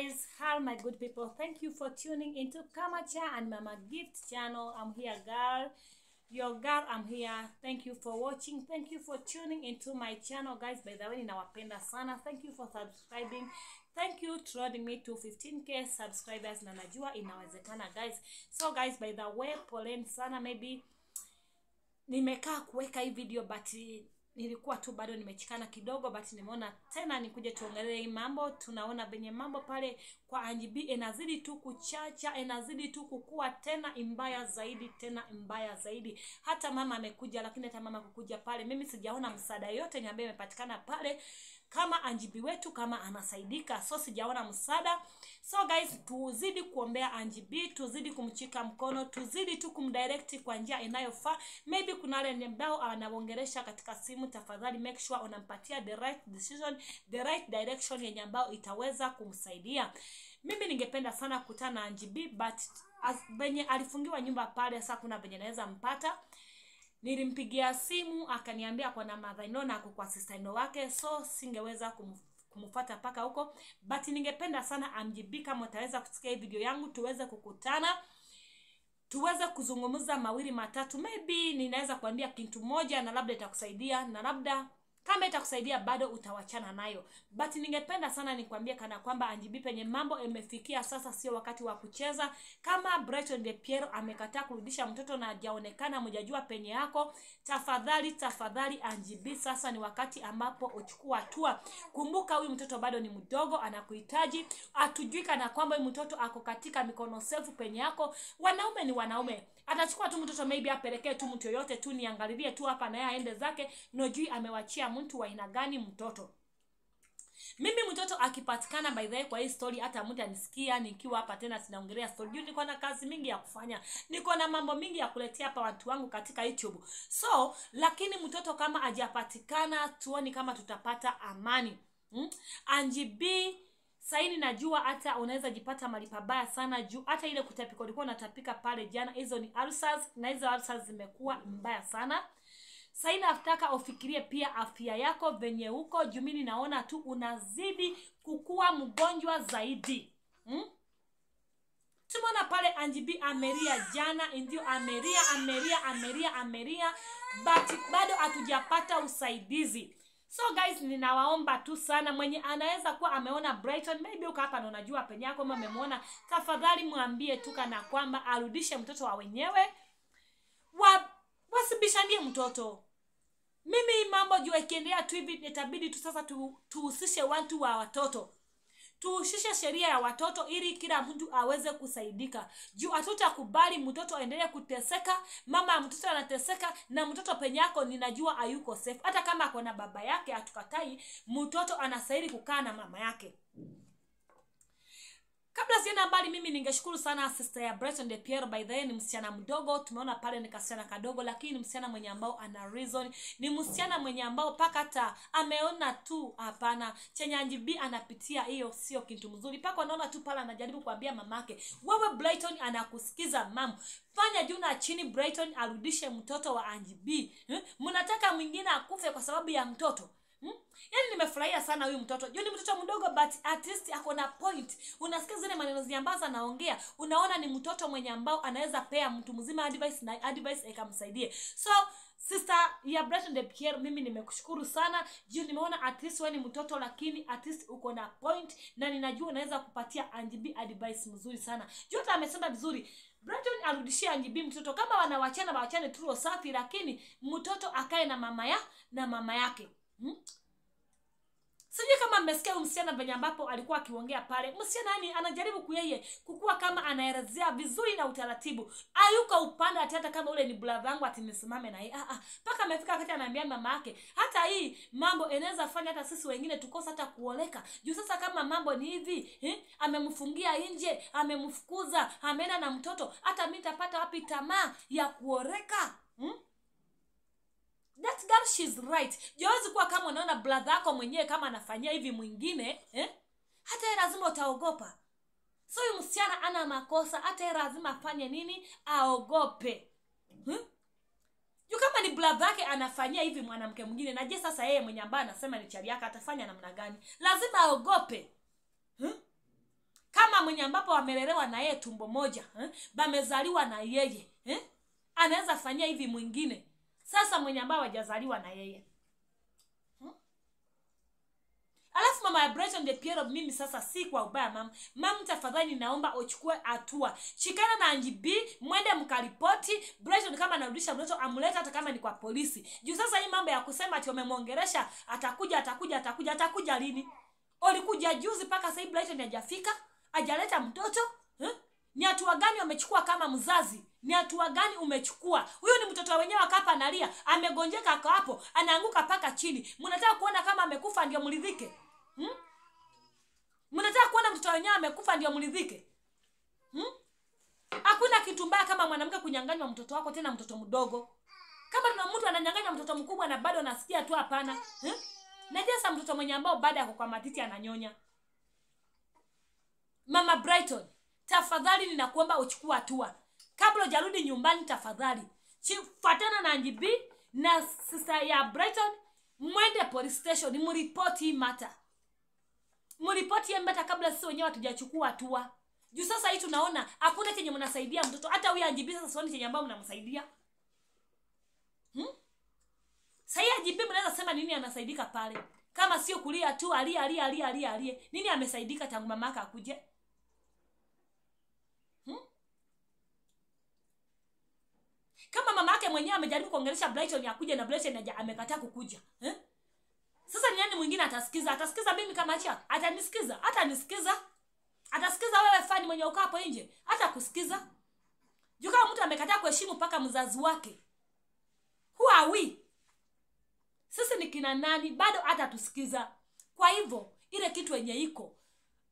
guys how my good people thank you for tuning into kamacha and mama gift channel i'm here girl your girl i'm here thank you for watching thank you for tuning into my channel guys by the way ninawapenda sana thank you for subscribing thank you trod me to 15k subscribers na najua inawezekana guys so guys by the way poleni sana maybe nimekaa kuweka hii video but nilikuwa tu bado nimechikana kidogo but nimeona tena nikuje tuongelee hii mambo tunaona venye mambo pale kwa anjb inazidi tu kuchacha inazidi tu kukua tena mbaya zaidi tena mbaya zaidi hata mama amekuja lakini hata mama kukuja pale mimi sijaona msaada yote nyambaye imepatikana pale kama Anjibi wetu kama anasaidika, so sijaona msaada. So guys, tuzidi kuombea Anjibi, tuzidi kumchika mkono, tuzidi tu kumdirect kwa njia inayofaa. Maybe kuna wale anaongeresha katika simu, tafadhali make sure unampatia the right decision, the right direction yenye ambayo itaweza kumsaidia. Mimi ningependa sana kukutana na Anjibi but as, benye alifungiwa nyumba pale, sasa kuna venye naweza mpata nilimpigia simu akaniambia mother madhaino na kwa sistaino wake so singeweza kumfuata paka huko but ningependa sana amjibi kama utaweza kusikia hii video yangu tuweze kukutana tuweze kuzungumza mawili matatu maybe ninaweza kuambia kitu moja na labda itakusaidia na labda kama itakusaidia bado utawachana nayo but ningependa sana nikwambie kana kwamba anjibi penye mambo imefikia sasa sio wakati wa kucheza kama Brighton de Piero amekataa kurudisha mtoto na hajaonekana mjajua penye yako tafadhali tafadhali anjibi sasa ni wakati ambapo uchukua hatua kumbuka huyu mtoto bado ni mdogo anakuhitaji atujui kana kwamba huyu mtoto ako katika mikono sefu penye yako wanaume ni wanaume atachukua tu mtoto maybe apelekee tu mtu yoyote tu niangalilie tu hapa na yeye aende zake nojui amewachia mtu wa aina gani mtoto mimi mtoto akipatikana by the way kwa hii story hata mtu anisikia nikiwa hapa tena sinaongelea story juu niko na kazi mingi ya kufanya niko na mambo mingi ya kuletea hapa watu wangu katika youtube so lakini mtoto kama ajapatikana tuoni kama tutapata amani hmm? angb saini najua hata unaweza jipata mali pabaya sana juu hata ile kutapika ulikuwa unatapika pale jana hizo ni ulcers na hizo ulcers zimekuwa mbaya sana saina aftaka ufikirie pia afya yako venye huko jumini naona tu unazidi kukua mgonjwa zaidi hmm? Tumeona pale Anjibi Ameria jana, ndio Ameria Ameria Ameria Ameria, but bado hatujapata usaidizi. So guys, ninawaomba tu sana, mwenye anaweza kuwa ameona Brighton, maybe uko hapa na penye yako ama amemwona, tafadhali mwambie tu kana kwamba arudishe mtoto wa wenyewe wa wasibishanie mtoto mimi mambo jua ikiendelea tu hivi itabidi tu sasa tuhusishe watu wa watoto tuhusishe sheria ya watoto ili kila mtu aweze kusaidika juu hatutakubali mtoto aendelee kuteseka mama mtoto anateseka na mtoto penyako ninajua ayuko safe hata kama ako na baba yake hatukatai mtoto anastahili kukaa na mama yake na mbali mimi ningeshukuru sana sister ya Breton de Pierre, by the way ni msichana mdogo, tumeona pale ni kasichana kadogo, lakini ni msichana mwenye ambao ana reason, ni msichana mwenye ambao paka hata ameona tu, hapana chenye anjibi anapitia hiyo sio kitu mzuri, paka anaona tu pale anajaribu kuambia mamake, wewe Brighton anakusikiza mamu, fanya juu na chini, Brighton arudishe mtoto wa anjibi hmm? Eh? Mnataka mwingine akufe kwa sababu ya mtoto hmm? yaani nimefurahia sana huyu mtoto juu ni mtoto mdogo but at least ako na point unasikia zile maneno zile ambazo anaongea unaona ni mtoto mwenye ambao anaweza pea mtu mzima advice na advice ikamsaidie so sister ya Breton de Pierre, mimi nimekushukuru sana juu nimeona at least ni mtoto, lakini at least uko na point, na ninajua unaweza kupatia Anjibi advice mzuri sana juu hata amesema vizuri. Breton arudishie Anjibi mtoto, kama wanawachana bawachane tu safi, lakini mtoto akae na mama ya na mama yake. Hmm? sijui kama mmesikia msichana venye ambapo alikuwa akiongea pale msichana yani anajaribu kuyeye kukuwa kama anaelezea vizuri na utaratibu ayuka upande ati hata kama ule ni bradha yangu ati nisimame na hii ah, mpaka ah. amefika wakati anaambia mama yake hata hii mambo inaweza fanya hata sisi wengine tukosa hata kuoleka juu sasa kama mambo ni hivi eh? amemfungia nje amemfukuza ameenda na mtoto hata mi tapata wapi tamaa ya kuoreka hmm? that girl she's right jawezi kuwa kama unaona bradha yako mwenyewe kama anafanyia hivi mwingine eh? hata ye lazima utaogopa so huyu msichana ana makosa hata ye lazima afanye nini aogope hmm? juu kama ni bradha yake anafanyia hivi mwanamke mwingine na je sasa yeye mwenye ambaye anasema ni chali yake atafanya namna gani lazima aogope hmm? kama mwenye ambapo amelelewa na yeye tumbo moja eh? bamezaliwa na yeye eh? anaweza fanyia hivi mwingine sasa mwenye ambayo hajazaliwa na yeye hmm? alafu mama Brighton de Pierre mimi sasa si kwa ubaya mama mam tafadhali ninaomba uchukue hatua shikana na NGB mwende mkaripoti Brighton kama anarudisha mtoto amlete hata kama ni kwa polisi juu sasa hii mambo ya kusema ati umemwongeresha atakuja atakuja atakuja atakuja lini ulikuja juzi mpaka sasa Brighton hajafika hajaleta mtoto huh? Hmm? ni hatua gani wamechukua kama mzazi ni hatua gani umechukua huyu ni mtoto wenyewe akapa analia amegonjeka ako hapo anaanguka paka chini mnataka kuona kama amekufa ndio mridhike hmm? mnataka kuona mtoto wenyewe amekufa ndio mridhike hmm? hakuna kitu mbaya kama mwanamke kunyanganywa mtoto wako tena mtoto mdogo kama tuna mtu ananyanganywa mtoto mkubwa na bado anasikia tu hapana eh? najasa mtoto mwenye ambao baada yako kwa matiti ananyonya mama brighton tafadhali ninakuomba uchukue hatua kabla ujarudi nyumbani tafadhali chifuatana na njb na sista ya brighton mwende police station mripoti hii mata mripoti mata kabla sisi wenyewe hatujachukua hatua juu sasa hii tunaona hakuna chenye mnasaidia mtoto hata huyu anjibi sasa sioni chenye ambayo mnamsaidia hmm? sahii ajibi mnaweza sema nini anasaidika pale kama sio kulia tu alie alie alie alie alie nini amesaidika tangu mamaka akuje mwenyewe amejaribu kuongelesha Brighton akuja na Brighton na amekataa kukuja eh? Sasa ni nani mwingine atasikiza? Atasikiza mimi kama acha? Atanisikiza? Hata nisikiza? Atasikiza wewe fani mwenye uko hapo nje? Hata kusikiza? Juka mtu amekataa kuheshimu paka mzazi wake. Who are we? Sisi ni kina nani? Bado hata tusikiza. Kwa hivyo ile kitu yenye iko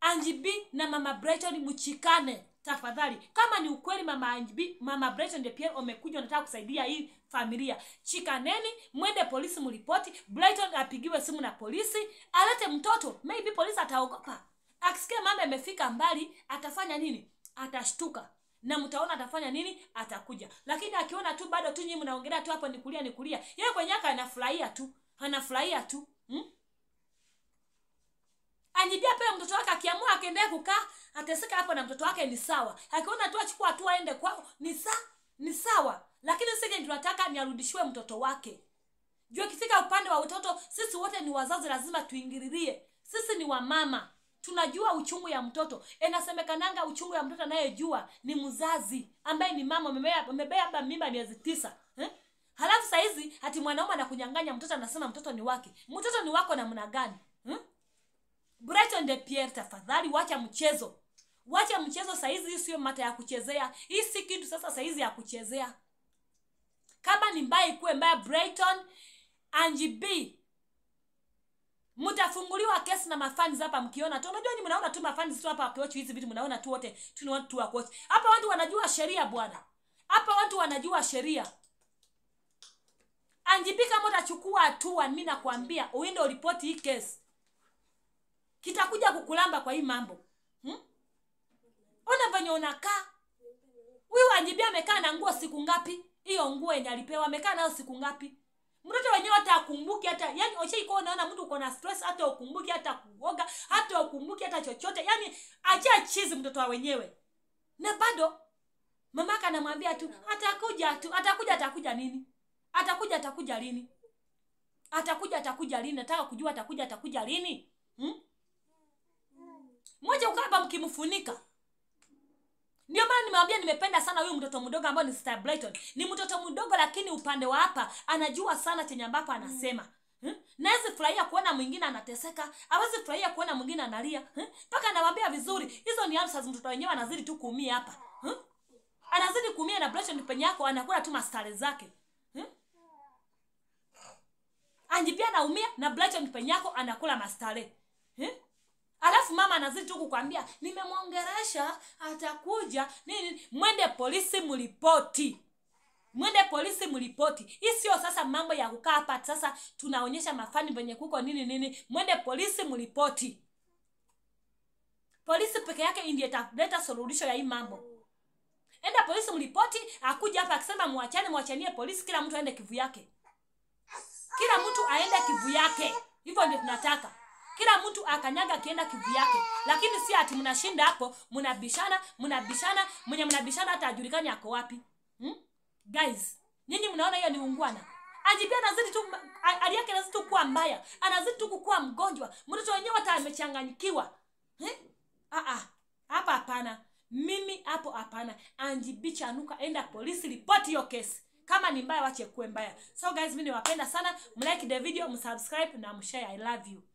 Angie B na Mama Brighton mchikane tafadhali, kama ni ukweli mama, mama Brighton ndio Pierre wamekuja wanataka kusaidia hii familia, chikaneni, mwende polisi mripoti. Brighton apigiwe simu na polisi, alete mtoto, maybe polisi ataogopa. Akisikia mama amefika mbali, atafanya nini? Atashtuka na mtaona atafanya nini, atakuja. Lakini akiona tu bado tu nyinyi mnaongelea tu hapo, ni kulia ni kulia, yeye kwenye anafurahia tu, anafurahia tu hmm? anjibia pale mtoto wake akiamua akaendelea kukaa ateseka hapo na mtoto wake ni sawa akiona tu achukua hatua aende kwao ni sa ni sawa lakini sisi tunataka niarudishiwe mtoto wake juu kifika upande wa utoto sisi wote ni wazazi lazima tuingililie sisi ni wamama tunajua uchungu ya mtoto inasemekananga uchungu ya mtoto anayejua ni mzazi ambaye ni mama amebeba mimba miezi tisa eh? halafu saizi hati mwanaume anakunyanganya mtoto anasema mtoto ni wake mtoto ni wako namna gani Brighton de Pierre, tafadhali wacha mchezo, wacha mchezo saizi. Hii sio mata ya kuchezea, hii si kitu sasa saizi ya kuchezea. Kama ni mbaya ikuwe mbaya. Brighton Angie B mtafunguliwa kesi na mafani hapa, mkiona tu. Unajua ni mnaona tu mafani tu hapa wakiwachi hizi vitu, mnaona tu wote tu ni watu wa coach hapa. Watu wanajua sheria bwana, hapa watu wanajua sheria. Angie B kama utachukua hatua, mimi nakwambia uende uripoti hii kesi kitakuja kukulamba kwa hii mambo hmm? ona venye unakaa huyu wanjibia amekaa na nguo siku ngapi hiyo nguo yenye alipewa amekaa nayo siku ngapi mtoto wenyewe hata akumbuki hata yani oshaikuwa unaona mtu uko na stress hata ukumbuki hata kuoga hata ukumbuki hata chochote yani achia chizi mtoto wa wenyewe na bado mamaka anamwambia tu atakuja tu atakuja atakuja nini atakuja atakuja lini atakuja atakuja lini nataka kujua atakuja atakuja lini hmm? moja ukaba mkimfunika ndio maana nimewambia nimependa sana huyu mtoto mdogo ambayo ni Star Brighton ni mtoto mdogo lakini upande wa hapa anajua sana chenye ambapo anasema mm. Hmm? Naweza furahia kuona mwingine anateseka awezi furahia kuona mwingine analia mpaka hmm? anawaambia vizuri hizo ni answers mtoto wenyewe anazidi tu kuumia hapa hmm? anazidi kuumia na Brighton penye yako anakula tu mastare zake hmm? anjipia naumia na Brighton penye yako anakula mastare hmm? alafu mama anazidi tu kukwambia nimemwongeresha atakuja nini mwende polisi mlipoti mwende polisi mlipoti hii sio sasa mambo ya kukaa hapa sasa tunaonyesha mafani venye kuko nini nini mwende polisi mlipoti polisi peke yake ndiye italeta suluhisho ya hii mambo enda polisi mlipoti akuja hapa akisema mwachane mwachanie polisi kila mtu aende kivu yake kila mtu aende kivu yake hivyo ndio tunataka kila mtu akanyaga akienda kivu yake, lakini si ati mnashinda hapo, mnabishana mnabishana, mwenye mnabishana hata ajulikani ako wapi hmm? Guys, nyinyi mnaona hiyo ni ungwana? Ajibia anazidi tu, hali yake anazidi tu kuwa mbaya, anazidi tu kukuwa mgonjwa, mtoto wenyewe hata amechanganyikiwa eh? Ah ah, hapa hapana, mimi hapo hapana. Anjibicha anuka, enda polisi, ripoti hiyo kesi kama ni mbaya wache kuwe mbaya. So guys, mimi niwapenda sana, mlike the video, msubscribe na mshare. I love you.